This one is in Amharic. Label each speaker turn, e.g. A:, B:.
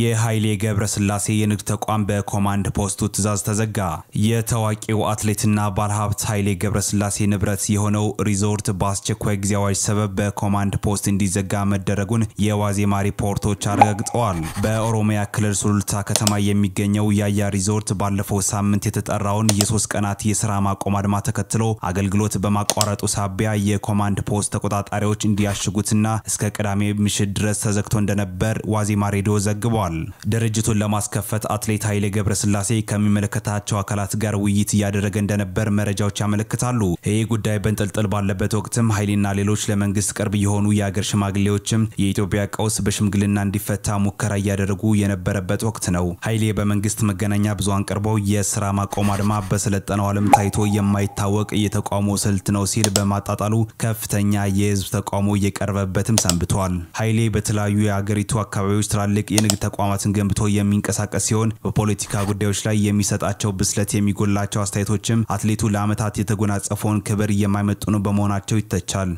A: የኃይሌ ገብረስላሴ የንግድ ተቋም በኮማንድ ፖስቱ ትዕዛዝ ተዘጋ። የታዋቂው አትሌትና ባለሀብት ኃይሌ ገብረስላሴ ንብረት የሆነው ሪዞርት በአስቸኳይ ጊዜ አዋጅ ሰበብ በኮማንድ ፖስት እንዲዘጋ መደረጉን የዋዜማ ሪፖርቶች አረጋግጠዋል። በኦሮሚያ ክልል ሱሉልታ ከተማ የሚገኘው ያያ ሪዞርት ባለፈው ሳምንት የተጠራውን የሶስት ቀናት የስራ ማቆም አድማ ተከትሎ አገልግሎት በማቋረጡ ሳቢያ የኮማንድ ፖስት ተቆጣጣሪዎች እንዲያሽጉትና እስከ ቅዳሜ ምሽት ድረስ ተዘግቶ እንደነበር ዋዜማ ሬዲዮ ዘግቧል። ተናግረዋል። ድርጅቱን ለማስከፈት አትሌት ኃይሌ ገብረስላሴ ከሚመለከታቸው አካላት ጋር ውይይት እያደረገ እንደነበር መረጃዎች ያመለክታሉ። ይህ ጉዳይ በንጥልጥል ባለበት ወቅትም ኃይሌና ሌሎች ለመንግስት ቅርብ የሆኑ የአገር ሽማግሌዎችም የኢትዮጵያ ቀውስ በሽምግልና እንዲፈታ ሙከራ እያደረጉ የነበረበት ወቅት ነው። ኃይሌ በመንግስት መገናኛ ብዙሃን ቀርበው የስራ ማቆም አድማ በሰለጠነው ዓለም ታይቶ የማይታወቅ የተቃውሞ ስልት ነው ሲል በማጣጣሉ ከፍተኛ የህዝብ ተቃውሞ እየቀረበበትም ሰንብቷል። ኃይሌ በተለያዩ የአገሪቱ አካባቢዎች ትላልቅ የንግድ ተቋማትን ገንብቶ የሚንቀሳቀስ ሲሆን በፖለቲካ ጉዳዮች ላይ የሚሰጣቸው ብስለት የሚጎላቸው አስተያየቶችም አትሌቱ ለዓመታት የተጎናጸፈውን ክብር የማይመጥኑ በመሆናቸው ይተቻል።